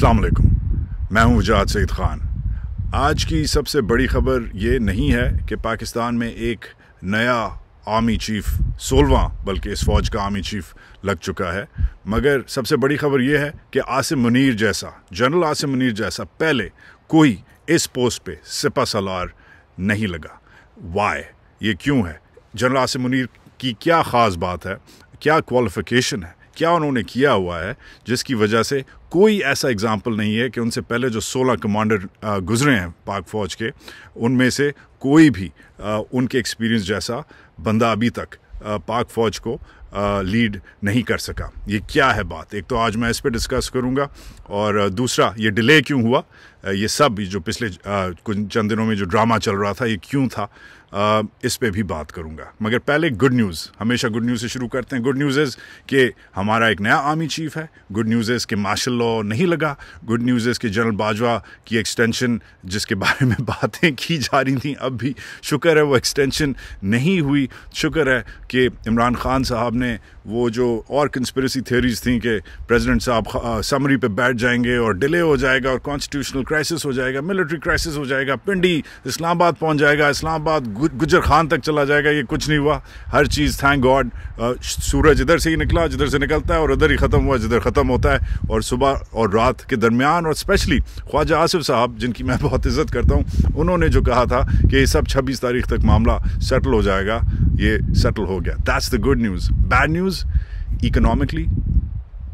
अलैक्म मैं हूं वजाद सईद ख़ान आज की सबसे बड़ी खबर ये नहीं है कि पाकिस्तान में एक नया आर्मी चीफ सोलवा बल्कि इस फौज का आर्मी चीफ लग चुका है मगर सबसे बड़ी खबर यह है कि आसिम मुनीर जैसा जनरल आसिम मुनीर जैसा पहले कोई इस पोस्ट पे सिपा सलार नहीं लगा वाय ये क्यों है जनरल आसिम मुनीर की क्या ख़ास बात है क्या क्वालिफ़िकेशन है क्या उन्होंने किया हुआ है जिसकी वजह से कोई ऐसा एग्ज़ाम्पल नहीं है कि उनसे पहले जो 16 कमांडर गुजरे हैं पाक फ़ौज के उनमें से कोई भी उनके एक्सपीरियंस जैसा बंदा अभी तक पाक फ़ौज को लीड नहीं कर सका ये क्या है बात एक तो आज मैं इस पर डिस्कस करूँगा और दूसरा ये डिले क्यों हुआ ये सब जो पिछले कुछ चंद दिनों में जो ड्रामा चल रहा था ये क्यों था इस पर भी बात करूँगा मगर पहले गुड न्यूज़ हमेशा गुड न्यूज़ से शुरू करते हैं गुड न्यूज़ इज़ कि हमारा एक नया आर्मी चीफ है गुड न्यूज़ इज़ कि मार्शल लॉ नहीं लगा गुड न्यूज़ इज़ कि जनरल बाजवा की एक्सटेंशन जिसके बारे में बातें की जा रही थी अब भी शुक्र है वो एक्सटेंशन नहीं हुई शुक्र है कि इमरान खान साहब आपने वो जो और कंस्परेसी थियोरीज थी कि प्रेसिडेंट साहब समरी पे बैठ जाएंगे और डिले हो जाएगा और कॉन्स्टिट्यूशनल क्राइसिस हो जाएगा मिलिट्री क्राइसिस हो जाएगा पिंडी इस्लामाबाद पहुंच जाएगा इस्लामाबाद गुजर खान तक चला जाएगा ये कुछ नहीं हुआ हर चीज़ थैंक गॉड सूरज इधर से ही निकला जिधर से निकलता है और उधर ही ख़त्म हुआ जिधर ख़त्म होता है और सुबह और रात के दरमियान और स्पेशली ख्वाजा आसिफ साहब जिनकी मैं बहुत इज़्ज़त करता हूँ उन्होंने जो कहा था कि ये सब छब्बीस तारीख तक मामला सेटल हो जाएगा ये सेटल हो गया that's the good news bad news economically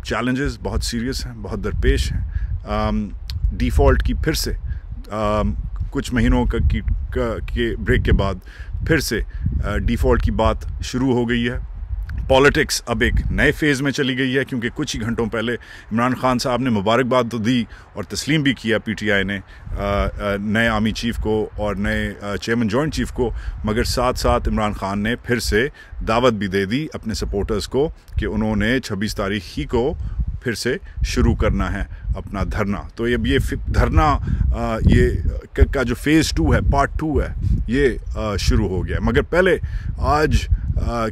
challenges बहुत सीरियस हैं बहुत दरपेश हैं डिफ़ॉल्ट um, की फिर से um, कुछ महीनों का की का, के ब्रेक के बाद फिर से डिफ़ॉल्ट uh, की बात शुरू हो गई है पॉलिटिक्स अब एक नए फेज़ में चली गई है क्योंकि कुछ ही घंटों पहले इमरान खान साहब ने मुबारकबाद तो दी और तस्लीम भी किया पीटीआई ने नए आर्मी चीफ को और नए चेयरमैन जॉइंट चीफ को मगर साथ साथ इमरान खान ने फिर से दावत भी दे दी अपने सपोर्टर्स को कि उन्होंने 26 तारीख ही को फिर से शुरू करना है अपना धरना तो अब ये धरना ये का जो फेज़ टू है पार्ट टू है ये शुरू हो गया मगर पहले आज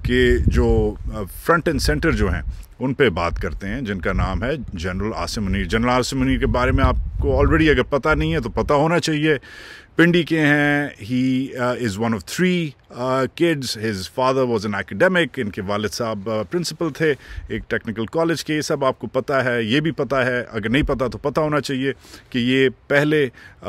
के जो फ्रंट एंड सेंटर जो हैं उन पे बात करते हैं जिनका नाम है जनरल आसिम मुनीर जनरल आसिम मुनीर के बारे में आप आपको ऑलरेडी अगर पता नहीं है तो पता होना चाहिए पिंडी के हैं he is one of three kids his father was an academic इनके वालिद साहब प्रिंसिपल uh, थे एक टेक्निकल कॉलेज के ये सब आपको पता है ये भी पता है अगर नहीं पता तो पता होना चाहिए कि ये पहले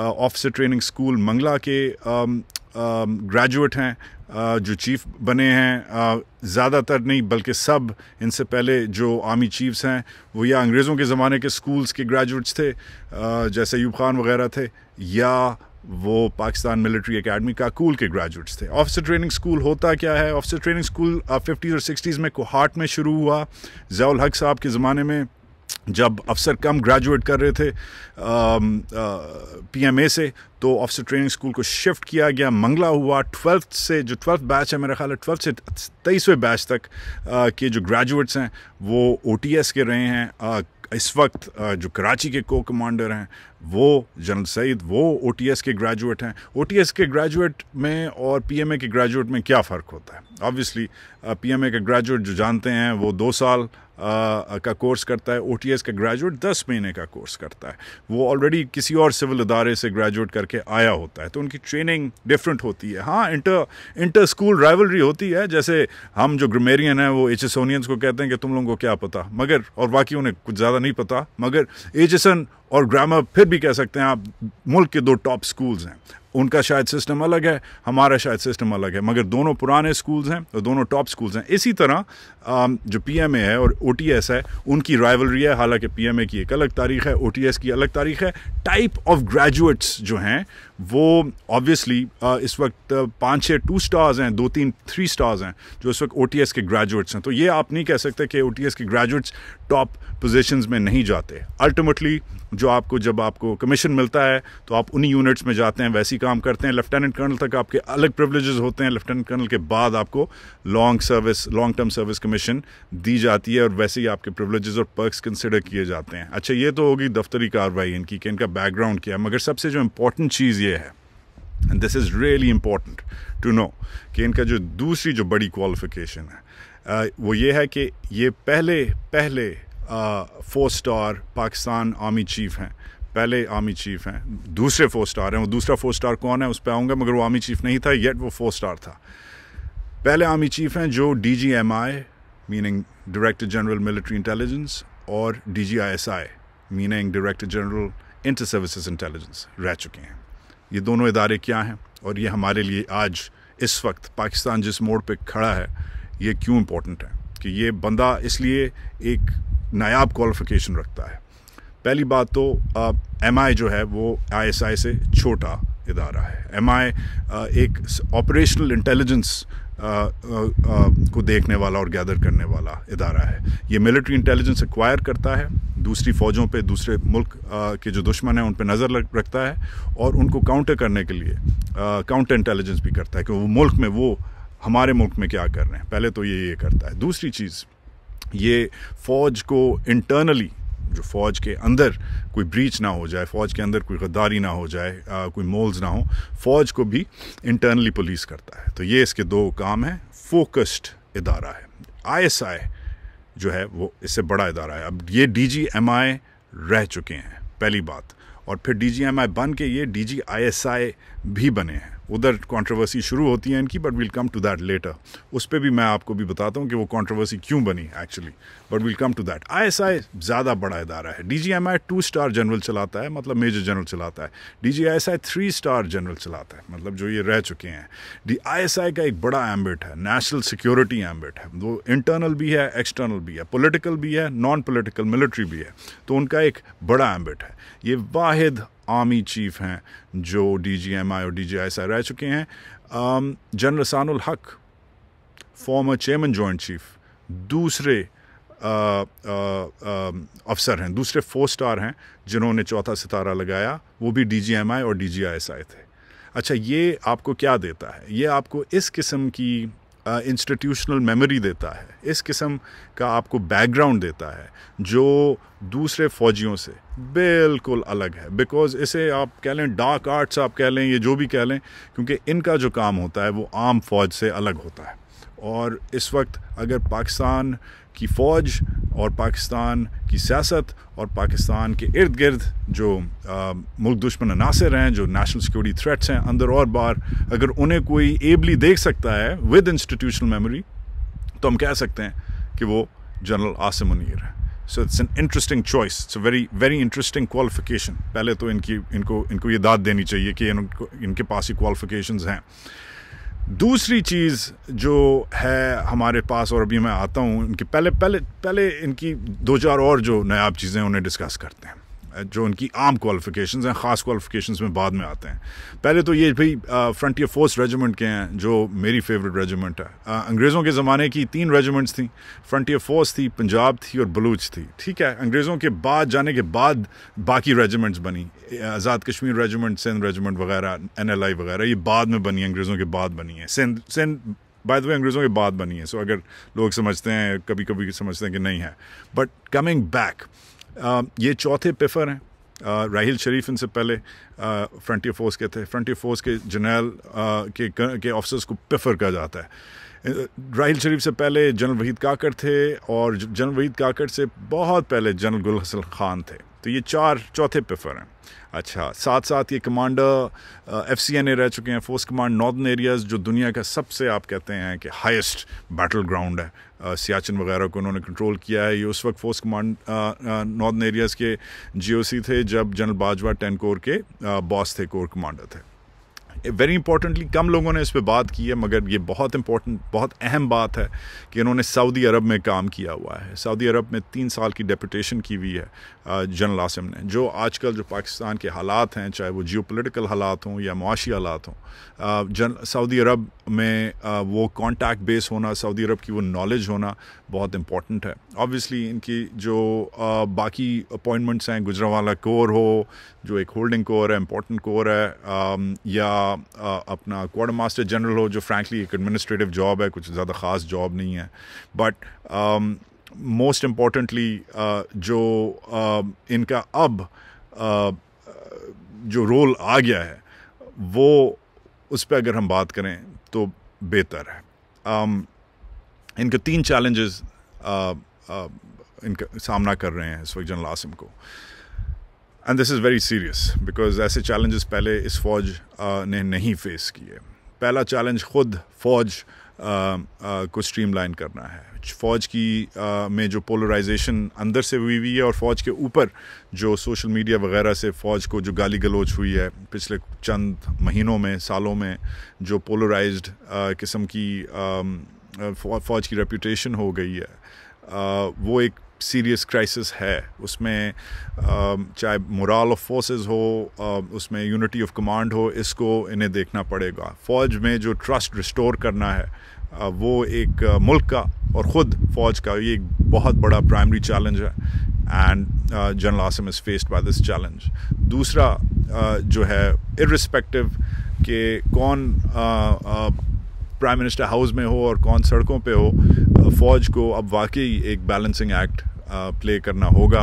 ऑफिसर ट्रेनिंग स्कूल मंगला के ग्रेजुएट um, um, हैं जो चीफ बने हैं ज़्यादातर नहीं बल्कि सब इनसे पहले जो आर्मी चीफ्स हैं वो या अंग्रेज़ों के ज़माने के स्कूल्स के ग्रेजुएट्स थे जैसे यूब खान वगैरह थे या वो पाकिस्तान मिलिट्री एकेडमी काकूल के ग्रेजुएट्स थे ऑफिसर ट्रेनिंग स्कूल होता क्या है ऑफिसर ट्रेनिंग स्कूल फिफ्टीज़ और सिक्सटीज़ में कोहाट में शुरू हुआ जयाल हक साहब के ज़माने में जब अफसर कम ग्रेजुएट कर रहे थे पीएमए से तो ऑफिसर ट्रेनिंग स्कूल को शिफ्ट किया गया मंगला हुआ ट्वेल्थ से जो ट्वेल्थ बैच है मेरा ख्याल है ट्वेल्थ से तेईसवें बैच तक आ, के जो ग्रेजुएट्स हैं वो ओ के रहे हैं आ, इस वक्त जो कराची के को कमांडर हैं वो जनरल सईद वो ओ के ग्रेजुएट हैं ओ के ग्रेजुएट में और पी के ग्रेजुएट में क्या फ़र्क होता है ऑब्वियसली पी एम के ग्रेजुएट जो जानते हैं वो दो साल आ, uh, uh, का कोर्स करता है ओ का ग्रेजुएट दस महीने का कोर्स करता है वो ऑलरेडी किसी और सिविल अदारे से ग्रेजुएट करके आया होता है तो उनकी ट्रेनिंग डिफरेंट होती है हाँ इंटर इंटर स्कूल राइवलरी होती है जैसे हम जो ग्रमेरियन हैं वो एच को कहते हैं कि तुम लोगों को क्या पता मगर और बाकी उन्हें कुछ ज़्यादा नहीं पता मगर एच और ग्रामर फिर भी कह सकते हैं आप मुल्क के दो टॉप स्कूल्स हैं उनका शायद सिस्टम अलग है हमारा शायद सिस्टम अलग है मगर दोनों पुराने स्कूल्स हैं और दोनों टॉप स्कूल्स हैं इसी तरह जो पीएमए है और ओटीएस है उनकी राइवलरी है हालांकि पीएमए की एक अलग तारीख है ओटीएस की अलग तारीख है टाइप ऑफ ग्रेजुएट्स जो हैं वो ऑब्वियसली uh, इस वक्त पाँच छः टू स्टार्स हैं दो तीन थ्री स्टार्स हैं जो इस वक्त ओ के ग्रेजुएट्स हैं तो ये आप नहीं कह सकते कि ओ के ग्रेजुएट्स टॉप पोजिशन में नहीं जाते अल्टीमेटली जो आपको जब आपको कमीशन मिलता है तो आप उन्हीं यूनिट्स में जाते हैं वैसे ही काम करते हैं लेफ्टिनेंट कर्नल तक आपके अलग प्रिवलेजेस होते हैं लेफ्टिनेंट कर्नल के बाद आपको long service long term service commission दी जाती है और वैसे ही आपके प्रिवलेजेस और पर्क्स कंसिडर किए जाते हैं अच्छा ये तो होगी दफ्तरी कार्रवाई इनकी कि इनका बैकग्राउंड क्या है मगर सबसे जो इंपॉर्टेंट चीज़ ये है and this is really important to know कि इनका जो दूसरी जो बड़ी क्वालिफिकेशन है वो ये है कि ये पहले पहले four star Pakistan army chief हैं पहले आर्मी चीफ हैं दूसरे फोर स्टार हैं वो दूसरा फोर स्टार कौन है उस पर आऊँगा मगर वो आर्मी चीफ नहीं था येट वो फोर स्टार था पहले आर्मी चीफ हैं जो D G M I meaning director general military intelligence और D G I S I meaning director general inter services intelligence रह चुके हैं ये दोनों इदारे क्या हैं और ये हमारे लिए आज इस वक्त पाकिस्तान जिस मोड़ पे खड़ा है ये क्यों इम्पोर्टेंट है कि ये बंदा इसलिए एक नायाब क्वालिफिकेशन रखता है पहली बात तो एम आई जो है वो आई एस आई से छोटा इदारा है एम आई एक ऑपरेशनल इंटेलिजेंस को देखने वाला और गैदर करने वाला इदारा है ये मिलिट्री इंटेलिजेंस एक्वायर करता है दूसरी फ़ौजों पे दूसरे मुल्क के जो दुश्मन हैं उन पर नज़र रखता है और उनको काउंटर करने के लिए काउंटर इंटेलिजेंस भी करता है कि वो मुल्क में वो हमारे मुल्क में क्या कर रहे हैं पहले तो ये ये करता है दूसरी चीज़ ये फ़ौज को इंटरनली जो फ़ौज के अंदर कोई ब्रीच ना हो जाए फ़ौज के अंदर कोई गद्दारी ना हो जाए आ, कोई मोल्स ना हो फ़ौज को भी इंटरनली पुलिस करता है तो ये इसके दो काम हैं फोकस्ड इदारा है आईएसआई जो है वो इससे बड़ा इदारा है अब ये डीजीएमआई रह चुके हैं पहली बात और फिर डीजीएमआई बन के ये डीजीआईएसआई भी बने हैं उधर कंट्रोवर्सी शुरू होती है इनकी but will come to that later उस पर भी मैं आपको भी बताता हूँ कि वो कंट्रोवर्सी क्यों बनी actually but will come to that I S I ज़्यादा बड़ा इदारा है D G M I two star general चलाता है मतलब मेजर जनरल चलाता है D G I S I three star general चलाता है मतलब जो ये रह चुके हैं डी आई एस आई का एक बड़ा एम्बिट है नेशनल सिक्योरिटी एम्बिट है वो इंटरनल भी है एक्सटर्नल भी है पोलिटिकल भी है नॉन पोलिटिकल मिलिट्री भी है तो उनका एक बड़ा एम्बिट है ये वाहिद आर्मी चीफ हैं जो डी जी एम आई और डी जी आई रह चुके हैं जनरल सानुल हक फॉर्मर चेयरमैन जॉइंट चीफ दूसरे अफसर हैं दूसरे फोर स्टार हैं जिन्होंने चौथा सितारा लगाया वो भी डी जी एम आई और डी जी आई एस आए थे अच्छा ये आपको क्या देता है ये आपको इस किस्म की इंस्टीट्यूशनल मेमोरी देता है इस किस्म का आपको बैकग्राउंड देता है जो दूसरे फौजियों से बिल्कुल अलग है बिकॉज इसे आप कह लें डार्क आर्ट्स आप कह लें ये जो भी कह लें क्योंकि इनका जो काम होता है वो आम फौज से अलग होता है और इस वक्त अगर पाकिस्तान की फ़ौज और पाकिस्तान की सियासत और पाकिस्तान के इर्द गिर्द जो आ, मुल्क दुश्मन अनासर हैं जो नेशनल सिक्योरिटी थ्रेट्स हैं अंदर और बाहर अगर उन्हें कोई एबली देख सकता है विद इंस्टीट्यूशनल मेमोरी तो हम कह सकते हैं कि वो जनरल आसिम मुनीर है so it's an interesting choice it's very very interesting qualification पहले तो इनकी इनको इनको ये दाद देनी चाहिए कि इनको इनके पास ही क्वालिफिकेशन हैं दूसरी चीज़ जो है हमारे पास और अभी मैं आता हूँ इनकी पहले पहले पहले इनकी दो चार और जो नयाब चीज़ें उन्हें डिस्कस करते हैं जो उनकी आम क्वालिफिकेशंस हैं ख़ास क्वालिफिकेशंस में बाद में आते हैं पहले तो ये भाई फ्रंटियर फोर्स रेजिमेंट के हैं जो मेरी फेवरेट रेजिमेंट है आ, अंग्रेज़ों के ज़माने की तीन रेजिमेंट्स थी फ्रंटियर फोर्स थी पंजाब थी और बलूच थी ठीक है अंग्रेज़ों के बाद जाने के बाद बाकी रेजिमेंट्स बनी आज़ाद कश्मीर रेजिमेंट सिंध रेजिमेंट वगैरह एन एल आई वगैरह ये बाद में बनी अंग्रेज़ों के बाद बनी है Sindh Sindh by the way अंग्रेज़ों के बाद बनी है सो so, अगर लोग समझते हैं कभी कभी समझते हैं कि नहीं है बट कमिंग बैक ये चौथे पेफर हैं राहिल शरीफ इनसे पहले फ्रंटियर फोर्स के थे फ्रंटियर फोर्स के जनरल के के ऑफिसर्स को पेफर कहा जाता है राहिल शरीफ से पहले जनरल वहीद काकड़ थे और जनरल वहीद काकड़ से बहुत पहले जनरल गुल हसन खान थे तो ये चार चौथे फर हैं अच्छा साथ साथ ये commander F C N A रह चुके हैं फोर्स कमांड नॉर्दर्न एरियाज़ जो दुनिया का सबसे आप कहते हैं कि हाइस्ट बैटल ग्राउंड है सियाचिन वगैरह को उन्होंने कंट्रोल किया है ये उस वक्त फोर्स कमांड नॉर्दर्न एरियाज़ के जी ओ सी थे जब जनरल बाजवा टेन कोर के बॉस थे कोर कमांडर थे वेरी इंपॉर्टेंटली कम लोगों ने इस पर बात की है मगर ये बहुत इंपॉर्टेंट बहुत अहम बात है कि इन्होंने सऊदी अरब में काम किया हुआ है सऊदी अरब में तीन साल की डेपुटेशन की हुई है जनरल आसिम ने जो आजकल जो पाकिस्तान के हालात हैं चाहे वो जियो हालात हों या मुआशी हालात हों जन सऊदी अरब में वो कॉन्टैक्ट बेस होना सऊदी अरब की वो नॉलेज होना बहुत इम्पॉर्टेंट है ऑब्वियसली इनकी जो बाकी अपॉइंटमेंट्स हैं गुजरावाला कोर हो जो एक होल्डिंग कोर है इम्पोर्टेंट कोर है या अपना क्वार मास्टर जनरल हो जो फ्रैंकली एक एडमिनिस्ट्रेटिव जॉब है कुछ ज़्यादा ख़ास जॉब नहीं है बट मोस्ट इम्पॉर्टेंटली uh, जो um, इनका अब uh, जो रोल आ गया है वो उस पर अगर हम बात करें तो बेहतर है um, इनके तीन चैलेंजेस uh, इनका सामना कर रहे हैं इस वक्त जनरल आसिम को and this is very serious because ऐसे चैलेंजेस पहले इस फौज uh, ने नहीं फेस किए पहला चैलेंज ख़ुद फौज uh, Um, uh, को स्ट्रीमलाइन करना है फ़ौज की आ, uh, में जो पोलराइजेशन अंदर से हुई हुई है और फ़ौज के ऊपर जो सोशल मीडिया वगैरह से फ़ौज को जो गाली गलोच हुई है पिछले चंद महीनों में सालों में जो पोलराइज्ड uh, किस्म की um, फ़ौज की रेपूटेशन हो गई है आ, वो एक सीरियस क्राइसिस है उसमें चाहे मुराल ऑफ फोर्सेस हो उसमें यूनिटी ऑफ कमांड हो इसको इन्हें देखना पड़ेगा फ़ौज में जो ट्रस्ट रिस्टोर करना है वो एक मुल्क का और ख़ुद फ़ौज का ये एक बहुत बड़ा प्राइमरी चैलेंज है and general Asim is faced by this challenge दूसरा जो है इरिस्पेक्टिव के कौन प्राइम मिनिस्टर हाउस में हो और कौन सड़कों पे हो फ़ौज को अब वाकई एक बैलेंसिंग एक्ट प्ले करना होगा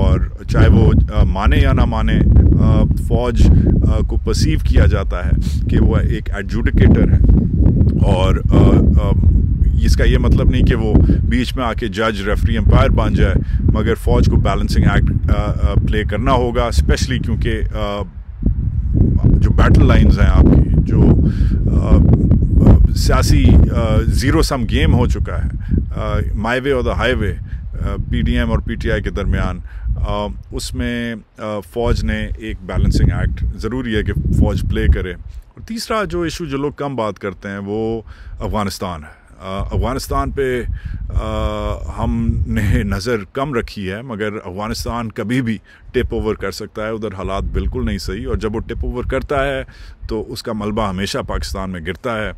और चाहे वो माने या ना माने फ़ौज को परसीव किया जाता है कि वो एक एडजुडिकेटर है और इसका ये मतलब नहीं कि वो बीच में आके जज रेफरी एम्पायर बन जाए मगर फ़ौज को बैलेंसिंग एक्ट प्ले करना होगा स्पेशली क्योंकि जो बैटल लाइंस हैं आपकी जो सियासी ज़ीरो सम गेम हो चुका है my way or the highway PDM और पीटीआई के दरमियान उसमें फ़ौज ने एक बैलेंसिंग एक्ट ज़रूरी है कि फ़ौज प्ले करे और तीसरा जो इशू जो लोग कम बात करते हैं वो अफ़गानिस्तान है अफ़गानिस्तान पे हमने नज़र कम रखी है मगर अफ़गानिस्तान कभी भी टिप ओवर कर सकता है उधर हालात बिल्कुल नहीं सही और जब वो टिप ओवर करता है तो उसका मलबा हमेशा पाकिस्तान में गिरता है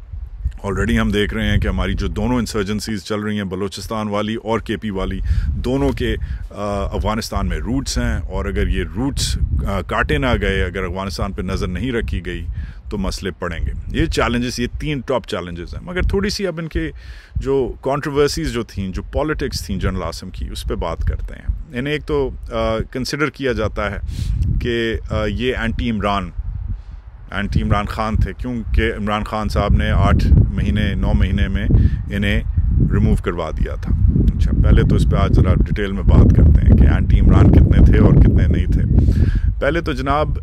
ऑलरेडी हम देख रहे हैं कि हमारी जो दोनों इंसर्जेंसीज चल रही हैं बलूचिस्तान वाली और के पी वाली दोनों के अफ़गानिस्तान में रूट्स हैं और अगर ये रूट्स काटे ना गए अगर अफ़गानिस्तान पर नज़र नहीं रखी गई तो मसले पड़ेंगे ये चैलेंजेस ये तीन टॉप चैलेंजेस हैं मगर थोड़ी सी अब इनके जो कंट्रोवर्सीज जो थी जो पॉलिटिक्स थी जनरल आसम की उस पर बात करते हैं इन्हें एक तो कंसिडर किया जाता है कि ये एंटी इमरान एंटी इमरान खान थे क्योंकि इमरान खान साहब ने आठ महीने नौ महीने में इन्हें रिमूव करवा दिया था अच्छा पहले तो इस पर आज ज़रा डिटेल में बात करते हैं कि एंटी इमरान कितने थे और कितने नहीं थे पहले तो जनाब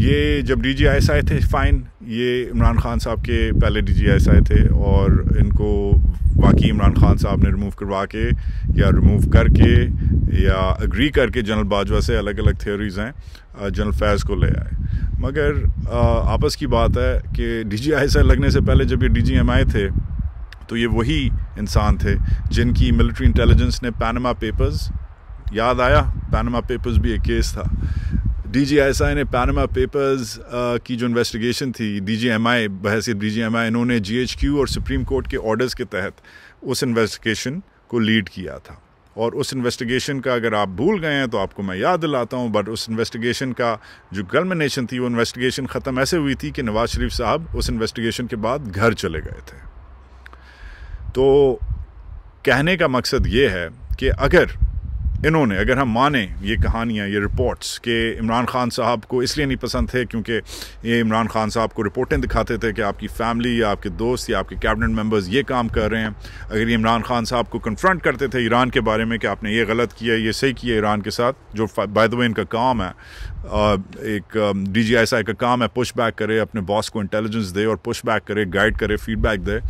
ये जब डी जी आई आए थे फ़ाइन ये इमरान खान साहब के पहले डी जी आई आए थे और इनको वाकई इमरान खान साहब ने रिमूव करवा के या रिमूव करके या अग्री करके जनरल बाजवा से अलग अलग थ्योरीज़ हैं जनरल फैज़ को ले आए मगर आपस की बात है कि डी जी आई लगने से पहले जब ये डी जी एम आए थे तो ये वही इंसान थे जिनकी मिलिट्री इंटेलिजेंस ने पैनमा पेपर्स याद आया पैनमा पेपर्स भी एक केस था डी जी एस आई ने पैनमा पेपर्स uh, की जो इन्वेस्टिगेशन थी डी जी एम जी बहसीत आई इन्होंने जी एच क्यू और सुप्रीम कोर्ट के ऑर्डर्स के तहत उस इन्वेस्टिगेशन को लीड किया था और उस इन्वेस्टिगेशन का अगर आप भूल गए हैं तो आपको मैं याद दिलाता हूँ बट उस इन्वेस्टिगेशन का जो गलमिनेशन थी वो इन्वेस्टिगेशन ख़त्म ऐसे हुई थी कि नवाज शरीफ साहब उस इन्वेस्टिगेशन के बाद घर चले गए थे तो कहने का मकसद ये है कि अगर इन्होंने अगर हम माने ये कहानियाँ ये रिपोर्ट्स के इमरान खान साहब को इसलिए नहीं पसंद थे क्योंकि ये इमरान खान साहब को रिपोर्टें दिखाते थे कि आपकी फैमिली या आपके दोस्त या आपके कैबिनेट मेंबर्स ये काम कर रहे हैं अगर ये इमरान खान साहब को कन्फ्रंट करते थे ईरान के बारे में कि आपने ये गलत किया ये सही किया ईरान के साथ जो बाय इनका काम है एक डी जी आई का काम है पुश बैक करे अपने बॉस को इंटेलिजेंस दे और पुश बैक करे गाइड करे फीडबैक दे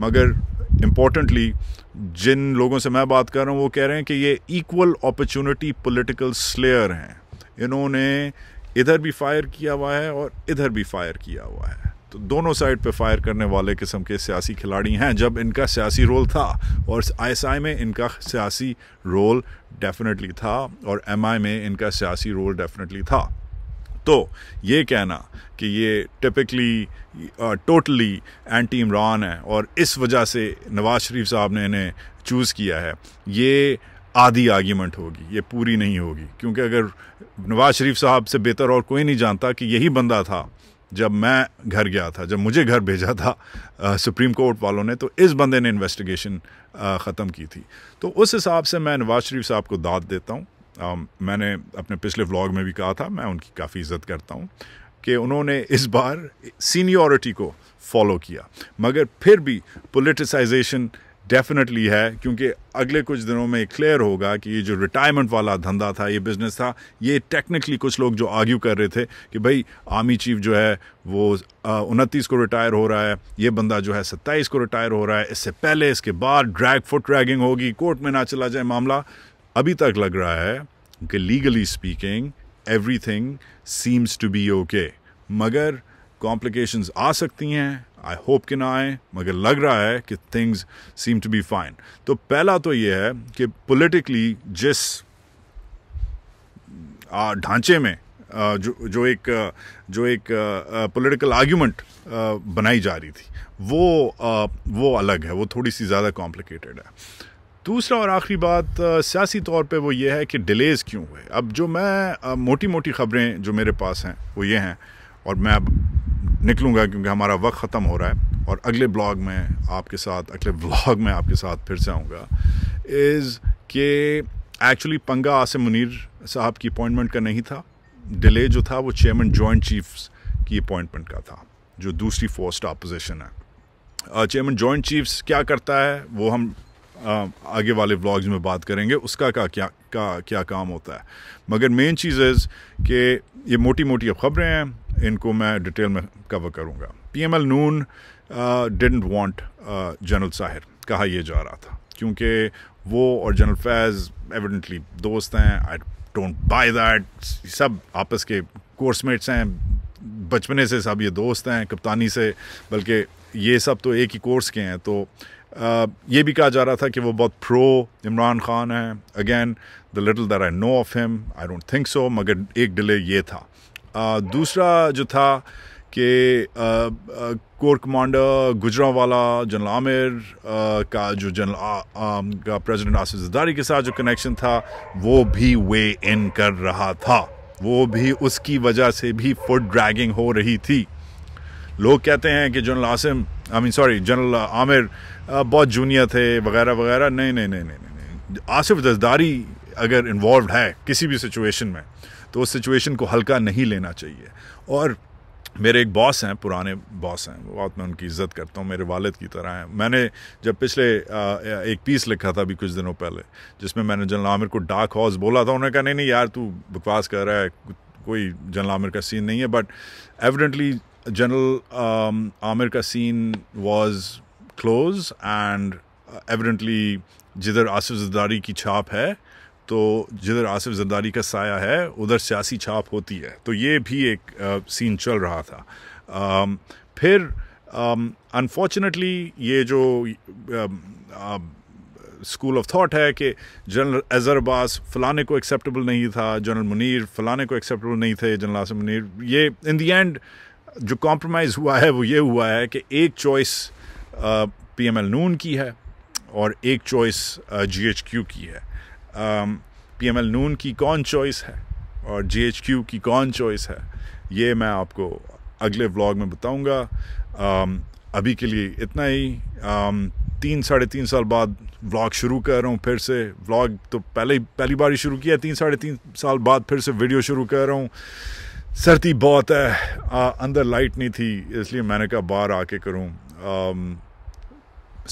मगर इम्पोर्टेंटली जिन लोगों से मैं बात कर रहा हूँ वो कह रहे हैं कि ये इक्वल अपॉर्चुनिटी पॉलिटिकल स्लेयर हैं इन्होंने इधर भी फायर किया हुआ है और इधर भी फायर किया हुआ है तो दोनों साइड पे फायर करने वाले किस्म के सियासी खिलाड़ी हैं जब इनका सियासी रोल था और आईएसआई में इनका सियासी रोल डेफिनेटली था और एमआई में इनका सियासी रोल डेफिनेटली था तो ये कहना कि ये टिपिकली टोटली एंटी इमरान है और इस वजह से नवाज शरीफ साहब ने इन्हें चूज़ किया है ये आधी आर्ग्यूमेंट होगी ये पूरी नहीं होगी क्योंकि अगर नवाज शरीफ साहब से बेहतर और कोई नहीं जानता कि यही बंदा था जब मैं घर गया था जब मुझे घर भेजा था आ, सुप्रीम कोर्ट वालों ने तो इस बंदे ने इन्वेस्टिगेशन uh, ख़त्म की थी तो उस हिसाब से मैं नवाज शरीफ साहब को दाद देता हूँ Um, मैंने अपने पिछले व्लॉग में भी कहा था मैं उनकी काफ़ी इज़्ज़त करता हूँ कि उन्होंने इस बार सीनियोरिटी को फॉलो किया मगर फिर भी पोलिटिसाइजेशन डेफिनेटली है क्योंकि अगले कुछ दिनों में क्लियर होगा कि ये जो रिटायरमेंट वाला धंधा था ये बिज़नेस था ये टेक्निकली कुछ लोग जो आर्ग्यू कर रहे थे कि भाई आर्मी चीफ जो है वो उनतीस को रिटायर हो रहा है ये बंदा जो है सत्ताईस को रिटायर हो रहा है इससे पहले इसके बाद ड्रैग फुट ड्रैगिंग होगी कोर्ट में ना चला जाए मामला अभी तक लग रहा है कि legally speaking everything seems to be okay मगर कॉम्प्लिकेशंस आ सकती हैं आई होप कि ना आए मगर लग रहा है कि things seem to be fine तो पहला तो ये है कि पॉलिटिकली जिस ढांचे में जो जो एक जो एक पॉलिटिकल आर्ग्यूमेंट बनाई जा रही थी वो वो अलग है वो थोड़ी सी ज़्यादा कॉम्प्लिकेटेड है दूसरा और आखिरी बात सियासी तौर पे वो ये है कि डिलेज़ क्यों हुए अब जो मैं मोटी मोटी ख़बरें जो मेरे पास हैं वो ये हैं और मैं अब निकलूँगा क्योंकि हमारा वक्त ख़त्म हो रहा है और अगले ब्लॉग में आपके साथ अगले ब्लॉग में आपके साथ फिर से आऊँगा इज़ के एक्चुअली पंगा आसिम मुनीर साहब की अपॉइंटमेंट का नहीं था डिले जो था वो चेयरमैन जॉइंट चीफ्स की अपॉइंटमेंट का था जो दूसरी फोस्ट अपोजिशन है चेयरमैन जॉइंट चीफ्स क्या करता है वो हम आगे वाले ब्लॉग्स में बात करेंगे उसका का क्या का क्या काम होता है मगर मेन चीज़ इज़ कि ये मोटी मोटी अब खबरें हैं इनको मैं डिटेल में कवर करूँगा P M L Noon didn't want general Sahir कहा यह जा रहा था क्योंकि वो और जनरल फैज़ एविडेंटली दोस्त हैं आई डोंट बाई दैट सब आपस के कोर्समेट्स हैं बचपने से सब ये दोस्त हैं कप्तानी से बल्कि ये सब तो एक ही कोर्स के हैं तो Uh, ये भी कहा जा रहा था कि वो बहुत प्रो इमरान खान है again the little that I know of him I don't think so मगर एक डिले ये था आ, uh, दूसरा जो था कि कोर कमांडर वाला जनरल आमिर का जो जनरल uh, um, का प्रेसिडेंट आसिफ जदारी के साथ जो कनेक्शन था वो भी वे इन कर रहा था वो भी उसकी वजह से भी फुट ड्रैगिंग हो रही थी लोग कहते हैं कि general Asim I mean sorry general Amir बहुत जूनियर थे वगैरह वगैरह नहीं नहीं नहीं नहीं नहीं आसिफ दसदारी अगर इन्वॉल्व है किसी भी सिचुएशन में तो उस सिचुएशन को हल्का नहीं लेना चाहिए और मेरे एक बॉस हैं पुराने बॉस हैं बहुत मैं उनकी इज्जत करता हूँ मेरे वालद की तरह हैं मैंने जब पिछले uh, uh, एक पीस लिखा था अभी कुछ दिनों पहले जिसमें मैंने जनरल आमिर को डार्क हॉर्स बोला था उन्होंने कहा नहीं नहीं यार तू बकवास कर रहा है कोई जनरल आमिर का सीन नहीं है but evidently General um, Amir scene was close and uh, evidently जिधर आसिफ जरदारी की छाप है तो जिधर आसिफ जरदारी का साया है उधर सियासी छाप होती है तो ये भी एक सीन uh, चल रहा था um, फिर अनफॉर्चुनेटली um, ये जो स्कूल ऑफ थॉट है कि जनरल एजरबास फ़लाने को एक्सेप्टेबल नहीं था जनरल मुनीर फ़लाने को एक्सेप्टेबल नहीं थे जनरल आसिफ मुनीर ये इन दी एंड जो कॉम्प्रोमाइज़ हुआ है वो ये हुआ है कि एक choice P M L Noon की है और एक चॉइस जी एच क्यू की है पी एम एल नून की कौन चॉइस है और जी एच क्यू की कौन चॉइस है ये मैं आपको अगले व्लॉग में बताऊंगा अभी के लिए इतना ही तीन साढ़े तीन साल बाद व्लॉग शुरू कर रहा हूँ फिर से व्लॉग तो पहले पहली बार ही शुरू किया तीन साढ़े तीन साल बाद फिर से वीडियो शुरू कर रहा हूँ सर्दी बहुत है आ, अंदर लाइट नहीं थी इसलिए मैंने कहा बाहर आके करूँ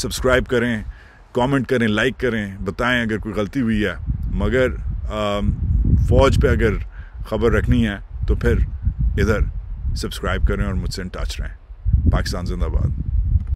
सब्सक्राइब um, करें कमेंट करें लाइक करें बताएं अगर कोई गलती हुई है मगर um, फ़ौज पे अगर ख़बर रखनी है तो फिर इधर सब्सक्राइब करें और मुझसे इन टच रहें पाकिस्तान जिंदाबाद